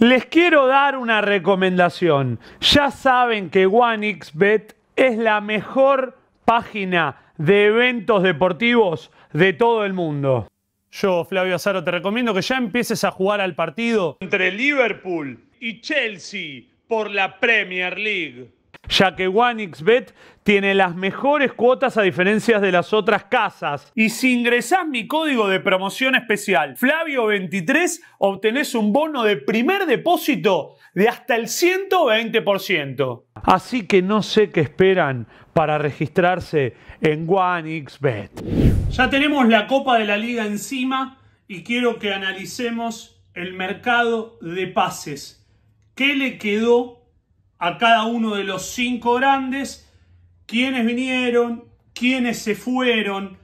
Les quiero dar una recomendación. Ya saben que Xbet es la mejor página de eventos deportivos de todo el mundo. Yo, Flavio Azaro, te recomiendo que ya empieces a jugar al partido entre Liverpool y Chelsea por la Premier League ya que Xbet tiene las mejores cuotas a diferencia de las otras casas. Y si ingresás mi código de promoción especial Flavio23, obtenés un bono de primer depósito de hasta el 120%. Así que no sé qué esperan para registrarse en XBet. Ya tenemos la Copa de la Liga encima y quiero que analicemos el mercado de pases. ¿Qué le quedó a cada uno de los cinco grandes, quiénes vinieron, quiénes se fueron,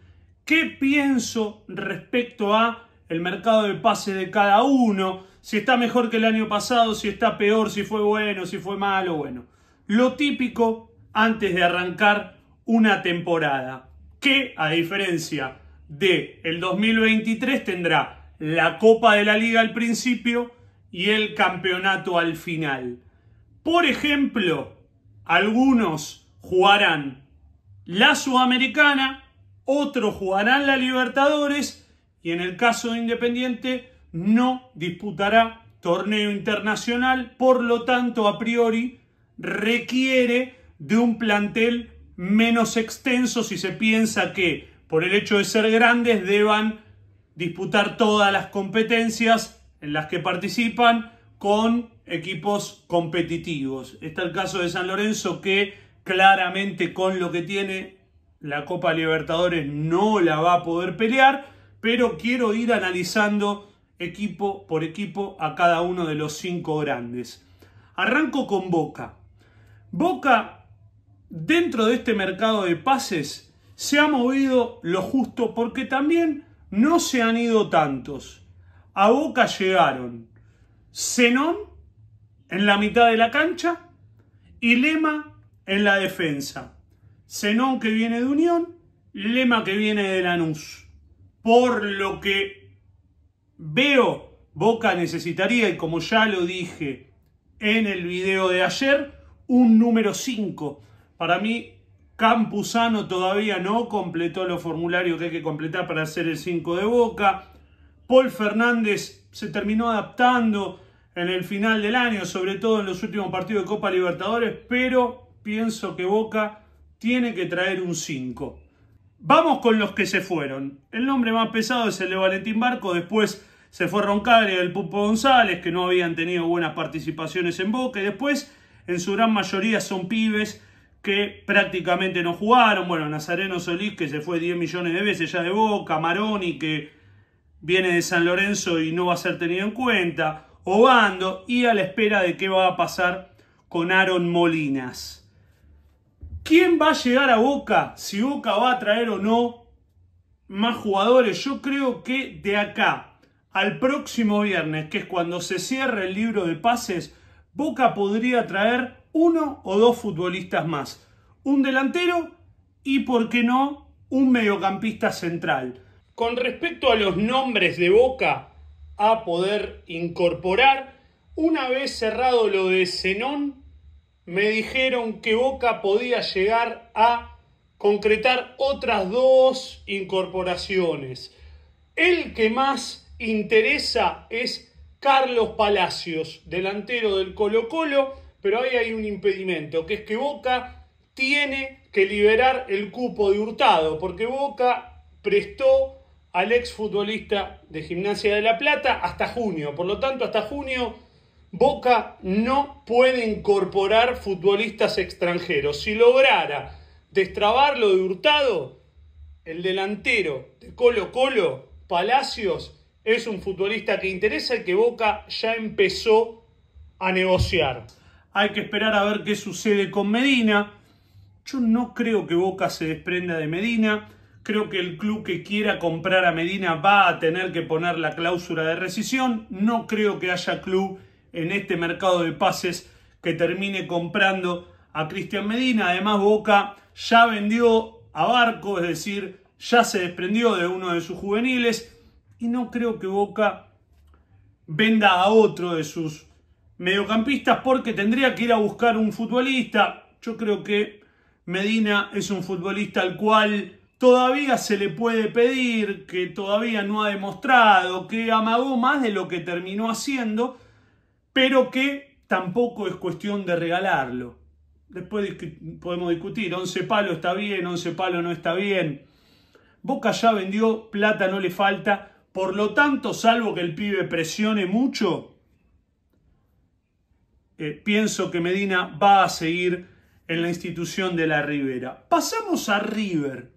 qué pienso respecto a el mercado de pases de cada uno, si está mejor que el año pasado, si está peor, si fue bueno, si fue malo, bueno. Lo típico antes de arrancar una temporada, que a diferencia de el 2023 tendrá la Copa de la Liga al principio y el campeonato al final. Por ejemplo, algunos jugarán la Sudamericana, otros jugarán la Libertadores y en el caso de Independiente no disputará torneo internacional, por lo tanto a priori requiere de un plantel menos extenso si se piensa que por el hecho de ser grandes deban disputar todas las competencias en las que participan con equipos competitivos. Está el caso de San Lorenzo que claramente con lo que tiene la Copa Libertadores no la va a poder pelear, pero quiero ir analizando equipo por equipo a cada uno de los cinco grandes. Arranco con Boca. Boca, dentro de este mercado de pases, se ha movido lo justo porque también no se han ido tantos. A Boca llegaron Zenón en la mitad de la cancha y Lema en la defensa. Zenón que viene de Unión, Lema que viene de Lanús. Por lo que veo, Boca necesitaría, y como ya lo dije en el video de ayer, un número 5. Para mí, Campuzano todavía no completó los formularios que hay que completar para hacer el 5 de Boca. Paul Fernández se terminó adaptando, en el final del año, sobre todo en los últimos partidos de Copa Libertadores, pero pienso que Boca tiene que traer un 5. Vamos con los que se fueron. El nombre más pesado es el de Valentín Barco, después se fue y del Pupo González, que no habían tenido buenas participaciones en Boca, y después en su gran mayoría son pibes que prácticamente no jugaron. Bueno, Nazareno Solís, que se fue 10 millones de veces ya de Boca, Maroni, que viene de San Lorenzo y no va a ser tenido en cuenta. Obando y a la espera de qué va a pasar con Aaron Molinas. ¿Quién va a llegar a Boca? Si Boca va a traer o no más jugadores. Yo creo que de acá al próximo viernes, que es cuando se cierra el libro de pases, Boca podría traer uno o dos futbolistas más. Un delantero y, por qué no, un mediocampista central. Con respecto a los nombres de Boca, a poder incorporar. Una vez cerrado lo de Zenón, me dijeron que Boca podía llegar a concretar otras dos incorporaciones. El que más interesa es Carlos Palacios, delantero del Colo Colo, pero ahí hay un impedimento, que es que Boca tiene que liberar el cupo de Hurtado, porque Boca prestó al exfutbolista de Gimnasia de La Plata hasta junio. Por lo tanto, hasta junio Boca no puede incorporar futbolistas extranjeros. Si lograra destrabarlo de Hurtado, el delantero de Colo Colo, Palacios, es un futbolista que interesa y que Boca ya empezó a negociar. Hay que esperar a ver qué sucede con Medina. Yo no creo que Boca se desprenda de Medina. Creo que el club que quiera comprar a Medina va a tener que poner la cláusula de rescisión. No creo que haya club en este mercado de pases que termine comprando a Cristian Medina. Además, Boca ya vendió a Barco, es decir, ya se desprendió de uno de sus juveniles. Y no creo que Boca venda a otro de sus mediocampistas porque tendría que ir a buscar un futbolista. Yo creo que Medina es un futbolista al cual todavía se le puede pedir, que todavía no ha demostrado, que amagó más de lo que terminó haciendo, pero que tampoco es cuestión de regalarlo. Después podemos discutir, 11 palos está bien, 11 palos no está bien. Boca ya vendió, plata no le falta, por lo tanto, salvo que el pibe presione mucho, eh, pienso que Medina va a seguir en la institución de la Rivera. Pasamos a River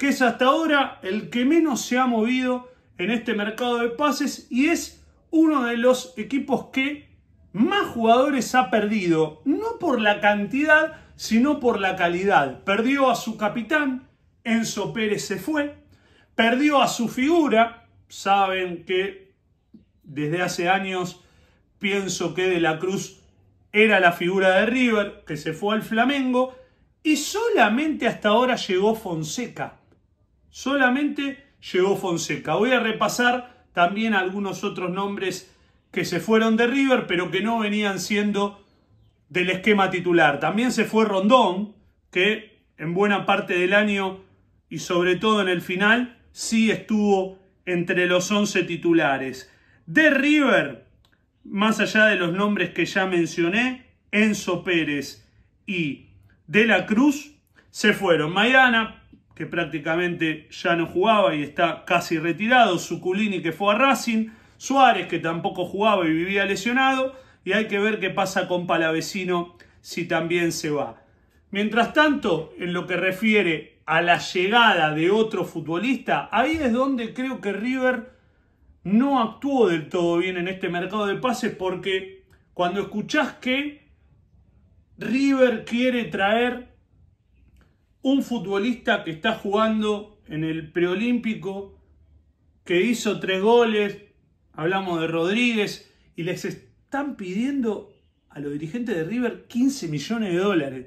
que es hasta ahora el que menos se ha movido en este mercado de pases y es uno de los equipos que más jugadores ha perdido, no por la cantidad, sino por la calidad. Perdió a su capitán, Enzo Pérez se fue, perdió a su figura, saben que desde hace años pienso que De la Cruz era la figura de River, que se fue al Flamengo, y solamente hasta ahora llegó Fonseca. Solamente llegó Fonseca. Voy a repasar también algunos otros nombres que se fueron de River, pero que no venían siendo del esquema titular. También se fue Rondón, que en buena parte del año y sobre todo en el final sí estuvo entre los 11 titulares. De River, más allá de los nombres que ya mencioné, Enzo Pérez y De la Cruz, se fueron Maidana, que prácticamente ya no jugaba y está casi retirado, Suculini que fue a Racing, Suárez que tampoco jugaba y vivía lesionado, y hay que ver qué pasa con Palavecino si también se va. Mientras tanto, en lo que refiere a la llegada de otro futbolista, ahí es donde creo que River no actuó del todo bien en este mercado de pases porque cuando escuchás que River quiere traer un futbolista que está jugando en el preolímpico, que hizo tres goles, hablamos de Rodríguez, y les están pidiendo a los dirigentes de River 15 millones de dólares.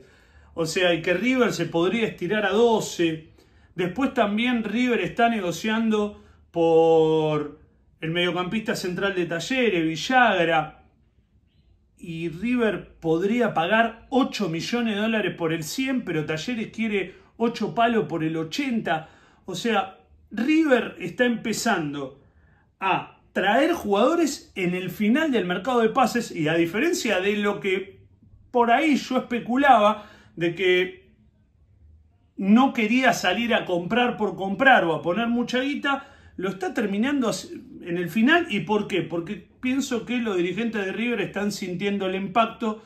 O sea, y que River se podría estirar a 12. Después también River está negociando por el mediocampista central de Talleres, Villagra y River podría pagar 8 millones de dólares por el 100, pero Talleres quiere 8 palos por el 80. O sea, River está empezando a traer jugadores en el final del mercado de pases y a diferencia de lo que por ahí yo especulaba de que no quería salir a comprar por comprar o a poner mucha guita, lo está terminando en el final. ¿Y por qué? Porque pienso que los dirigentes de River están sintiendo el impacto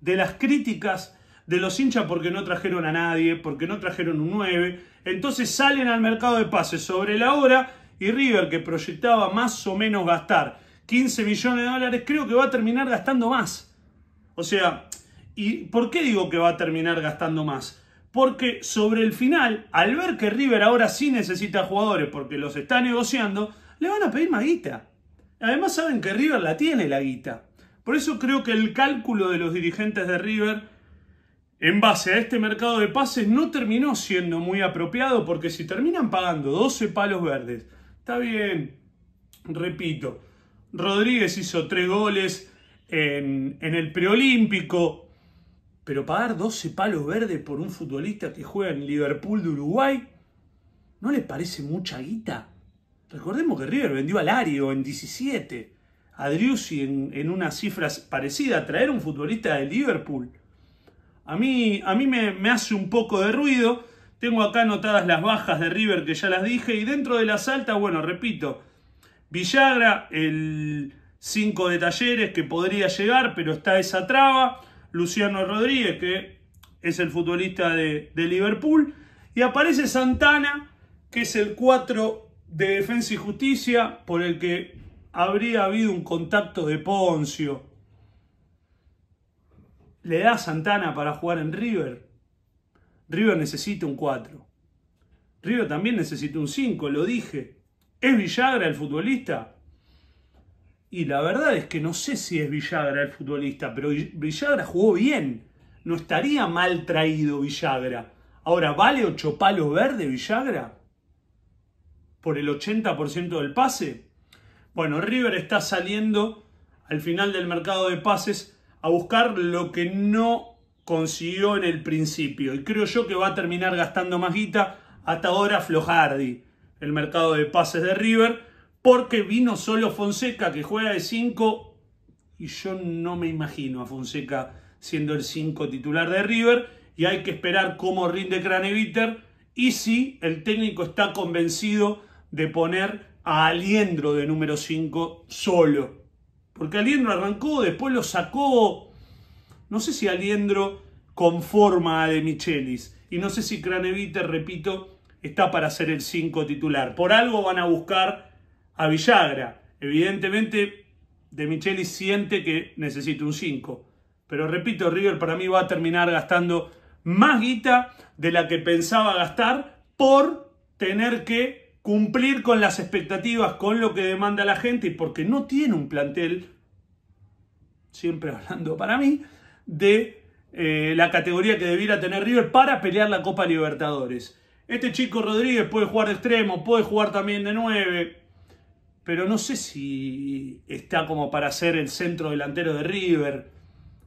de las críticas de los hinchas porque no trajeron a nadie, porque no trajeron un 9. Entonces salen al mercado de pases sobre la hora y River, que proyectaba más o menos gastar 15 millones de dólares, creo que va a terminar gastando más. O sea, ¿y por qué digo que va a terminar gastando más? Porque sobre el final, al ver que River ahora sí necesita jugadores porque los está negociando, le van a pedir más guita. Además saben que River la tiene la guita. Por eso creo que el cálculo de los dirigentes de River en base a este mercado de pases no terminó siendo muy apropiado porque si terminan pagando 12 palos verdes, está bien, repito, Rodríguez hizo 3 goles en, el preolímpico, pero pagar 12 palos verdes por un futbolista que juega en Liverpool de Uruguay, ¿no le parece mucha guita? Recordemos que River vendió a Lario en 17, a Driussi en, en unas cifras parecidas, traer un futbolista de Liverpool. A mí, a mí me, hace un poco de ruido. Tengo acá anotadas las bajas de River que ya las dije. Y dentro de las altas, bueno, repito, Villagra, el 5 de Talleres, que podría llegar, pero está esa traba. Luciano Rodríguez, que es el futbolista de, de Liverpool. Y aparece Santana, que es el 4 de Defensa y Justicia por el que habría habido un contacto de Poncio. Le da a Santana para jugar en River. River necesita un 4. River también necesita un 5, lo dije. ¿Es Villagra el futbolista? Y la verdad es que no sé si es Villagra el futbolista, pero Villagra jugó bien. No estaría mal traído Villagra. Ahora, ¿vale ocho palos verde Villagra? por el 80% del pase. Bueno, River está saliendo al final del mercado de pases a buscar lo que no consiguió en el principio. Y creo yo que va a terminar gastando más guita hasta ahora Flojardi, el mercado de pases de River, porque vino solo Fonseca que juega de 5 y yo no me imagino a Fonseca siendo el 5 titular de River y hay que esperar cómo rinde Craneviter y si el técnico está convencido de poner a Aliendro de número 5 solo. Porque Aliendro arrancó, después lo sacó. No sé si Aliendro conforma a De Michelis. Y no sé si Cranevite repito, está para ser el 5 titular. Por algo van a buscar a Villagra. Evidentemente, De Michelis siente que necesita un 5. Pero repito, River para mí va a terminar gastando más guita de la que pensaba gastar por tener que cumplir con las expectativas, con lo que demanda la gente y porque no tiene un plantel, siempre hablando para mí, de eh, la categoría que debiera tener River para pelear la Copa Libertadores. Este chico Rodríguez puede jugar de extremo, puede jugar también de 9, pero no sé si está como para ser el centro delantero de River.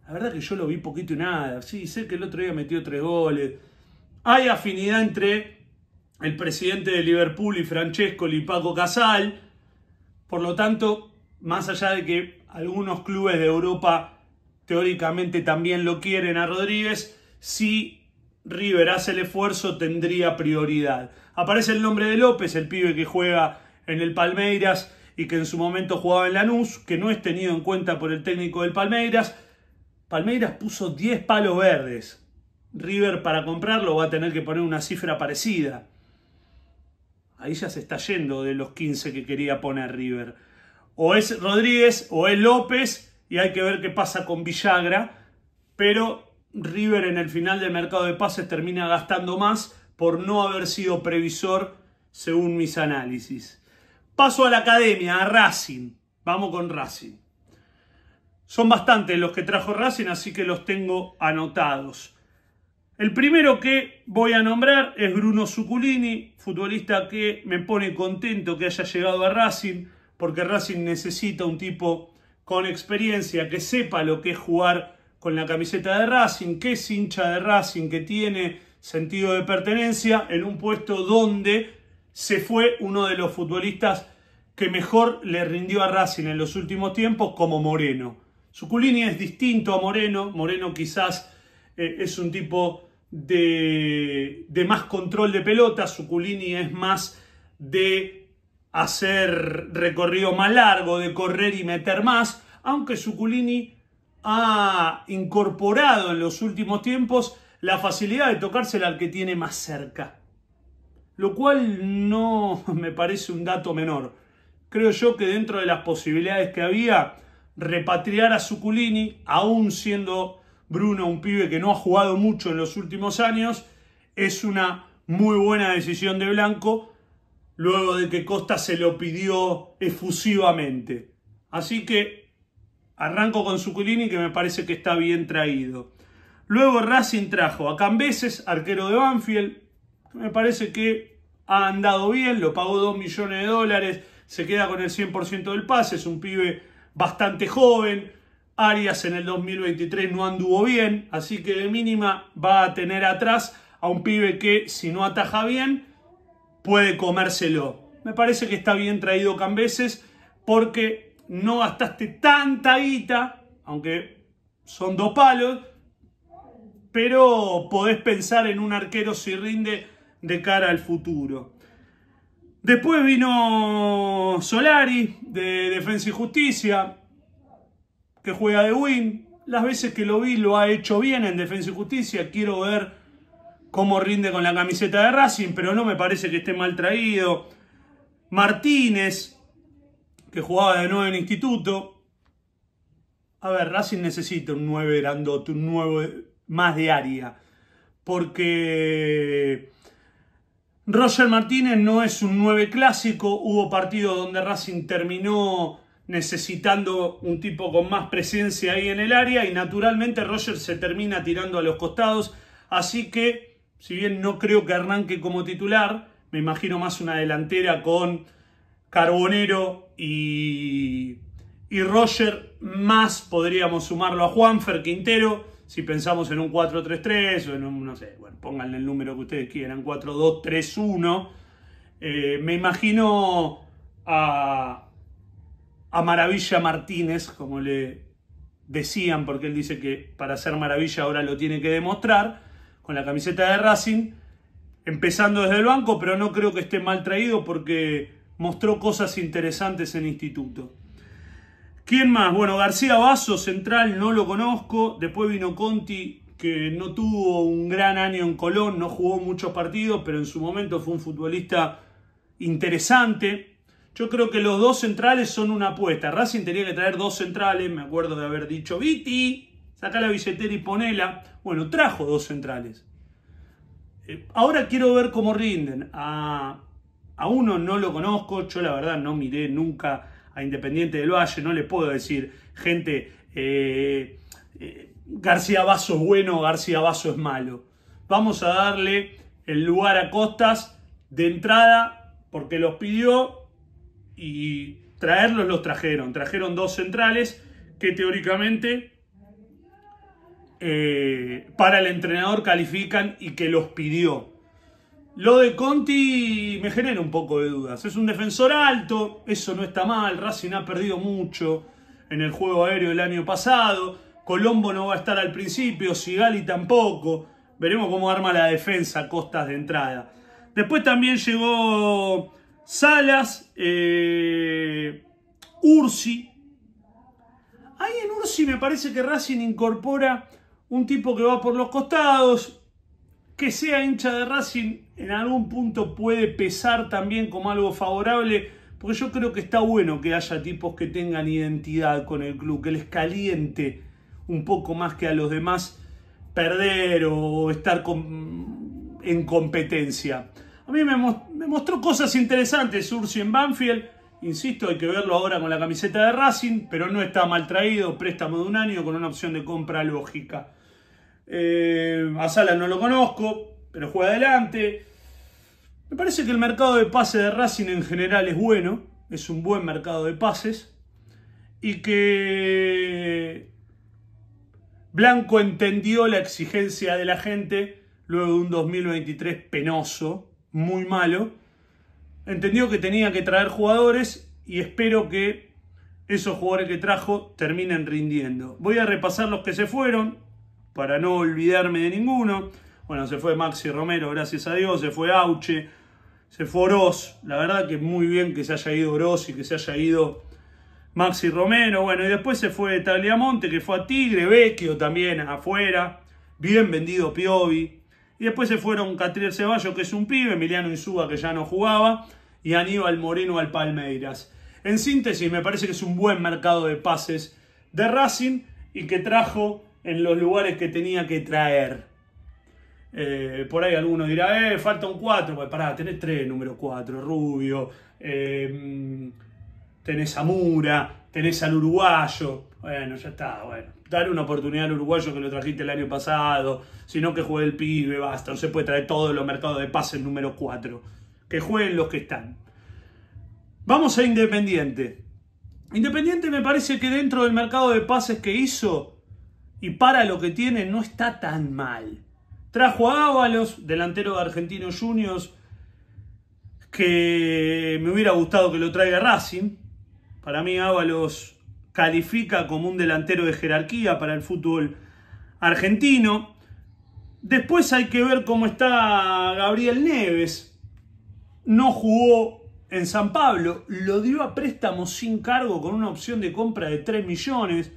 La verdad que yo lo vi poquito y nada. Sí, sé que el otro día metió tres goles. Hay afinidad entre el presidente de Liverpool y Francesco Lipaco Casal. Por lo tanto, más allá de que algunos clubes de Europa teóricamente también lo quieren a Rodríguez, si River hace el esfuerzo tendría prioridad. Aparece el nombre de López, el pibe que juega en el Palmeiras y que en su momento jugaba en Lanús, que no es tenido en cuenta por el técnico del Palmeiras. Palmeiras puso 10 palos verdes. River para comprarlo va a tener que poner una cifra parecida. Ahí ya se está yendo de los 15 que quería poner River. O es Rodríguez o es López y hay que ver qué pasa con Villagra. Pero River en el final del mercado de pases termina gastando más por no haber sido previsor según mis análisis. Paso a la academia, a Racing. Vamos con Racing. Son bastantes los que trajo Racing, así que los tengo anotados. El primero que voy a nombrar es Bruno suculini futbolista que me pone contento que haya llegado a Racing, porque Racing necesita un tipo con experiencia, que sepa lo que es jugar con la camiseta de Racing, que es hincha de Racing, que tiene sentido de pertenencia en un puesto donde se fue uno de los futbolistas que mejor le rindió a Racing en los últimos tiempos, como Moreno. Suculini es distinto a Moreno, Moreno quizás eh, es un tipo de, de, más control de pelota, Suculini es más de hacer recorrido más largo, de correr y meter más, aunque Suculini ha incorporado en los últimos tiempos la facilidad de tocársela al que tiene más cerca, lo cual no me parece un dato menor. Creo yo que dentro de las posibilidades que había, repatriar a Suculini, aún siendo Bruno, un pibe que no ha jugado mucho en los últimos años, es una muy buena decisión de Blanco, luego de que Costa se lo pidió efusivamente. Así que arranco con Zuculini, que me parece que está bien traído. Luego Racing trajo a Cambeses, arquero de Banfield, me parece que ha andado bien, lo pagó 2 millones de dólares, se queda con el 100% del pase, es un pibe bastante joven, Arias en el 2023 no anduvo bien, así que de mínima va a tener atrás a un pibe que si no ataja bien puede comérselo. Me parece que está bien traído Cambeses porque no gastaste tanta guita, aunque son dos palos, pero podés pensar en un arquero si rinde de cara al futuro. Después vino Solari de Defensa y Justicia, que juega de win. Las veces que lo vi lo ha hecho bien en Defensa y Justicia. Quiero ver cómo rinde con la camiseta de Racing, pero no me parece que esté mal traído. Martínez, que jugaba de nuevo en instituto. A ver, Racing necesita un 9 grandote, un 9 más de área. Porque Roger Martínez no es un 9 clásico. Hubo partidos donde Racing terminó necesitando un tipo con más presencia ahí en el área y naturalmente Roger se termina tirando a los costados, así que si bien no creo que arranque como titular, me imagino más una delantera con Carbonero y, y Roger, más podríamos sumarlo a Juanfer Quintero, si pensamos en un 4-3-3 o en un, no sé, bueno, pónganle el número que ustedes quieran, 4-2-3-1, eh, me imagino a a Maravilla Martínez, como le decían, porque él dice que para ser Maravilla ahora lo tiene que demostrar, con la camiseta de Racing, empezando desde el banco, pero no creo que esté mal traído porque mostró cosas interesantes en instituto. ¿Quién más? Bueno, García Vaso, central, no lo conozco. Después vino Conti, que no tuvo un gran año en Colón, no jugó muchos partidos, pero en su momento fue un futbolista interesante. Yo creo que los dos centrales son una apuesta. Racing tenía que traer dos centrales, me acuerdo de haber dicho, Viti, saca la billetera y ponela. Bueno, trajo dos centrales. Eh, ahora quiero ver cómo rinden. A, uno no lo conozco, yo la verdad no miré nunca a Independiente del Valle, no le puedo decir, gente, eh, eh, García Vaso es bueno, García Vaso es malo. Vamos a darle el lugar a Costas de entrada porque los pidió y traerlos los trajeron. Trajeron dos centrales que teóricamente eh, para el entrenador califican y que los pidió. Lo de Conti me genera un poco de dudas. Es un defensor alto, eso no está mal. Racing ha perdido mucho en el juego aéreo el año pasado. Colombo no va a estar al principio, Sigali tampoco. Veremos cómo arma la defensa a costas de entrada. Después también llegó Salas, eh, Ursi. Ahí en Ursi me parece que Racing incorpora un tipo que va por los costados, que sea hincha de Racing en algún punto puede pesar también como algo favorable, porque yo creo que está bueno que haya tipos que tengan identidad con el club, que les caliente un poco más que a los demás perder o estar en competencia mí me, mostró cosas interesantes Ursi en Banfield. Insisto, hay que verlo ahora con la camiseta de Racing, pero no está mal traído, préstamo de un año con una opción de compra lógica. Eh, a Sala no lo conozco, pero juega adelante. Me parece que el mercado de pases de Racing en general es bueno, es un buen mercado de pases. Y que Blanco entendió la exigencia de la gente luego de un 2023 penoso, muy malo. Entendió que tenía que traer jugadores y espero que esos jugadores que trajo terminen rindiendo. Voy a repasar los que se fueron para no olvidarme de ninguno. Bueno, se fue Maxi Romero, gracias a Dios, se fue Auche, se fue Oroz. La verdad que muy bien que se haya ido Oroz y que se haya ido Maxi Romero. Bueno, y después se fue Tagliamonte, que fue a Tigre, Vecchio también afuera. Bien vendido Piovi después se fueron Catriel Ceballo, que es un pibe, Emiliano Insúa, que ya no jugaba, y Aníbal Moreno al Palmeiras. En síntesis, me parece que es un buen mercado de pases de Racing y que trajo en los lugares que tenía que traer. Eh, por ahí alguno dirá, eh, falta un 4. Pues pará, tenés 3, número 4, Rubio, eh, mm, tenés a Mura, tenés al uruguayo. Bueno, ya está, bueno. Dar una oportunidad al uruguayo que lo trajiste el año pasado, Si no, que juegue el pibe, basta. No se puede traer todos los mercados de pases número 4. Que jueguen los que están. Vamos a Independiente. Independiente me parece que dentro del mercado de pases que hizo y para lo que tiene no está tan mal. Trajo a Ábalos, delantero de Argentinos Juniors, que me hubiera gustado que lo traiga Racing. Para mí Ábalos califica como un delantero de jerarquía para el fútbol argentino. Después hay que ver cómo está Gabriel Neves. No jugó en San Pablo, lo dio a préstamo sin cargo con una opción de compra de 3 millones.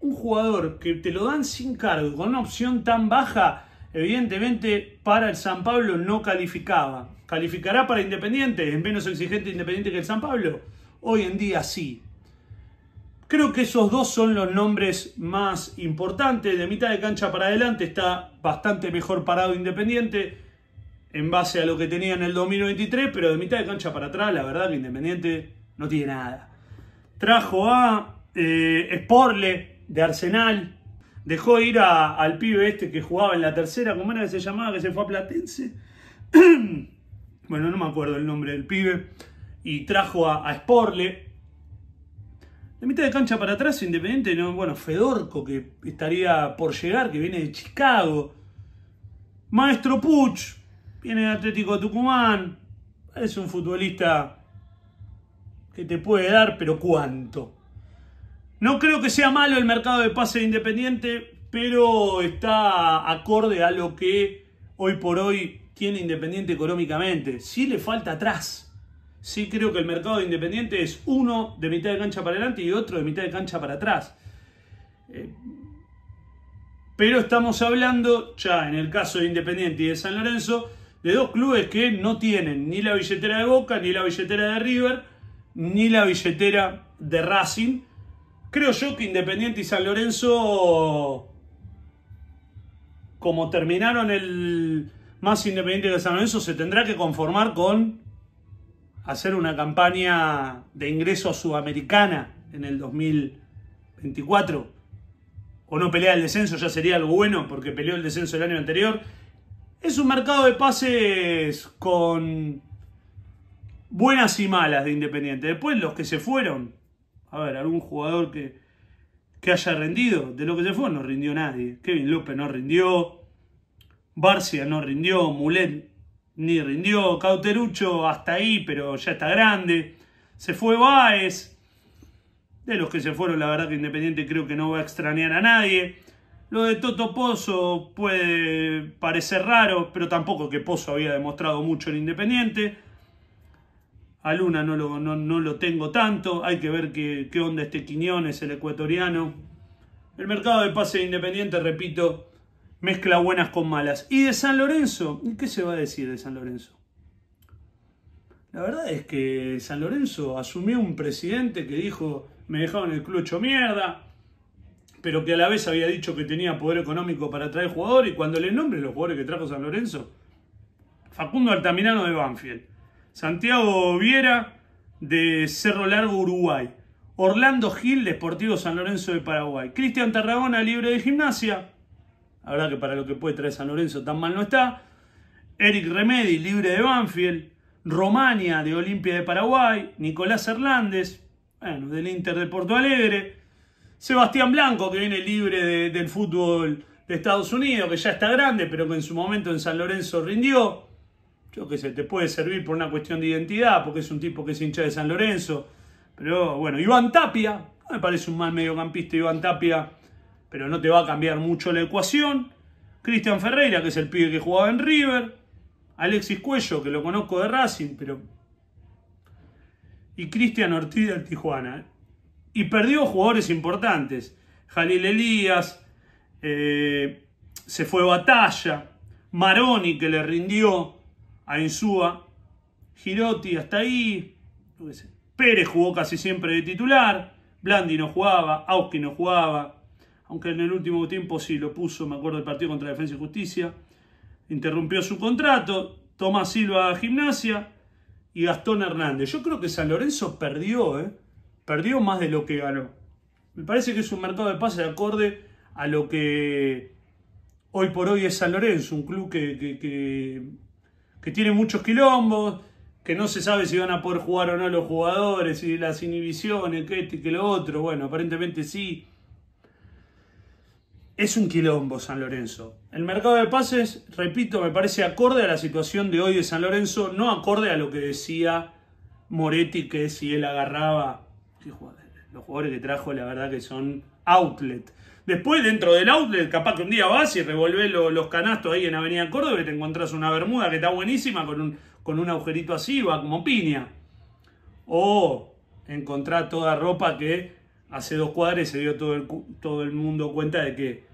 Un jugador que te lo dan sin cargo con una opción tan baja, evidentemente para el San Pablo no calificaba. ¿Calificará para Independiente? ¿Es menos exigente Independiente que el San Pablo? Hoy en día sí, Creo que esos dos son los nombres más importantes. De mitad de cancha para adelante está bastante mejor parado Independiente en base a lo que tenía en el 2023, pero de mitad de cancha para atrás, la verdad que Independiente no tiene nada. Trajo a esporle eh, Sporle de Arsenal, dejó ir al pibe este que jugaba en la tercera, ¿cómo era que se llamaba? Que se fue a Platense. bueno, no me acuerdo el nombre del pibe. Y trajo a, a Sporle, de mitad de cancha para atrás, Independiente, no, bueno, Fedorco, que estaría por llegar, que viene de Chicago. Maestro Puch, viene de Atlético Tucumán. Es un futbolista que te puede dar, pero ¿cuánto? No creo que sea malo el mercado de pase de Independiente, pero está acorde a lo que hoy por hoy tiene Independiente económicamente. Sí le falta atrás. Sí creo que el mercado de Independiente es uno de mitad de cancha para adelante y otro de mitad de cancha para atrás. Eh, pero estamos hablando, ya en el caso de Independiente y de San Lorenzo, de dos clubes que no tienen ni la billetera de Boca, ni la billetera de River, ni la billetera de Racing. Creo yo que Independiente y San Lorenzo, como terminaron el más Independiente de San Lorenzo, se tendrá que conformar con hacer una campaña de ingreso sudamericana en el 2024 o no pelea el descenso ya sería algo bueno porque peleó el descenso el año anterior. Es un mercado de pases con buenas y malas de Independiente. Después los que se fueron, a ver, algún jugador que, que haya rendido, de lo que se fue no rindió nadie. Kevin Lupe no rindió, Barcia no rindió, Mulet ni rindió. Cauterucho hasta ahí, pero ya está grande. Se fue Báez. De los que se fueron, la verdad que Independiente creo que no va a extrañar a nadie. Lo de Toto Pozo puede parecer raro, pero tampoco que Pozo había demostrado mucho en Independiente. A Luna no lo, no, lo tengo tanto. Hay que ver qué, qué onda este Quiñones, el ecuatoriano. El mercado de pase Independiente, repito, mezcla buenas con malas. ¿Y de San Lorenzo? ¿Y qué se va a decir de San Lorenzo? La verdad es que San Lorenzo asumió un presidente que dijo, me dejaron el club hecho mierda, pero que a la vez había dicho que tenía poder económico para traer jugadores, y cuando le nombre los jugadores que trajo San Lorenzo, Facundo Altamirano de Banfield, Santiago Viera de Cerro Largo, Uruguay, Orlando Gil de Sportivo San Lorenzo de Paraguay, Cristian Tarragona libre de gimnasia, la verdad que para lo que puede traer San Lorenzo tan mal no está. Eric Remedi, libre de Banfield. Romania, de Olimpia de Paraguay. Nicolás Hernández, bueno, del Inter de Porto Alegre. Sebastián Blanco, que viene libre del fútbol de Estados Unidos, que ya está grande, pero que en su momento en San Lorenzo rindió. Yo qué sé, te puede servir por una cuestión de identidad, porque es un tipo que es hincha de San Lorenzo. Pero bueno, Iván Tapia, me parece un mal mediocampista Iván Tapia pero no te va a cambiar mucho la ecuación. Cristian Ferreira, que es el pibe que jugaba en River. Alexis Cuello, que lo conozco de Racing, pero... Y Cristian Ortiz del Tijuana. ¿eh? Y perdió jugadores importantes. Jalil Elías, eh, se fue Batalla, Maroni, que le rindió a Insúa, Girotti hasta ahí, Pérez jugó casi siempre de titular, Blandi no jugaba, Auski no jugaba, aunque en el último tiempo sí lo puso, me acuerdo del partido contra Defensa y Justicia. Interrumpió su contrato, Tomás Silva a Gimnasia y Gastón Hernández. Yo creo que San Lorenzo perdió, ¿eh? perdió más de lo que ganó. Me parece que es un mercado de pases de acorde a lo que hoy por hoy es San Lorenzo, un club que, tiene muchos quilombos, que no se sabe si van a poder jugar o no los jugadores, y las inhibiciones, que este, que lo otro. Bueno, aparentemente sí es un quilombo San Lorenzo. El mercado de pases, repito, me parece acorde a la situación de hoy de San Lorenzo, no acorde a lo que decía Moretti, que si él agarraba... Los jugadores que trajo, la verdad que son outlet. Después, dentro del outlet, capaz que un día vas y revolvés los canastos ahí en Avenida Córdoba y te encontrás una bermuda que está buenísima con un, con un agujerito así, va como piña. O encontrás toda ropa que hace dos cuadras se dio todo todo el mundo cuenta de que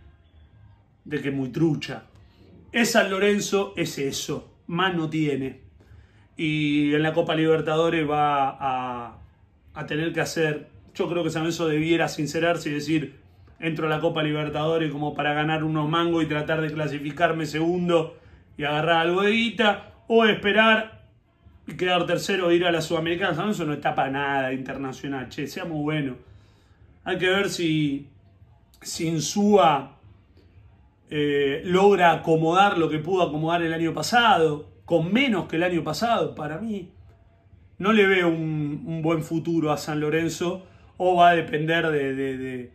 de que muy trucha. Es San Lorenzo, es eso, más no tiene. Y en la Copa Libertadores va a, tener que hacer, yo creo que San Lorenzo debiera sincerarse y decir, entro a la Copa Libertadores como para ganar unos mangos y tratar de clasificarme segundo y agarrar algo de o esperar y quedar tercero e ir a la Sudamericana. San Lorenzo no está para nada internacional, che, sea muy bueno. Hay que ver si, sin sua. Eh, logra acomodar lo que pudo acomodar el año pasado, con menos que el año pasado, para mí. No le veo un, buen futuro a San Lorenzo o va a depender de,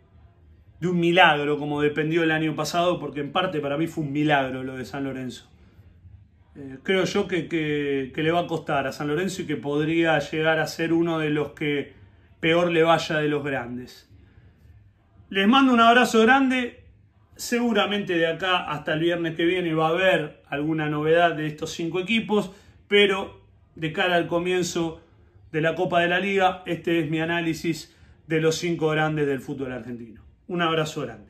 un milagro como dependió el año pasado, porque en parte para mí fue un milagro lo de San Lorenzo. Eh, creo yo que, que le va a costar a San Lorenzo y que podría llegar a ser uno de los que peor le vaya de los grandes. Les mando un abrazo grande, Seguramente de acá hasta el viernes que viene va a haber alguna novedad de estos cinco equipos, pero de cara al comienzo de la Copa de la Liga, este es mi análisis de los cinco grandes del fútbol argentino. Un abrazo grande.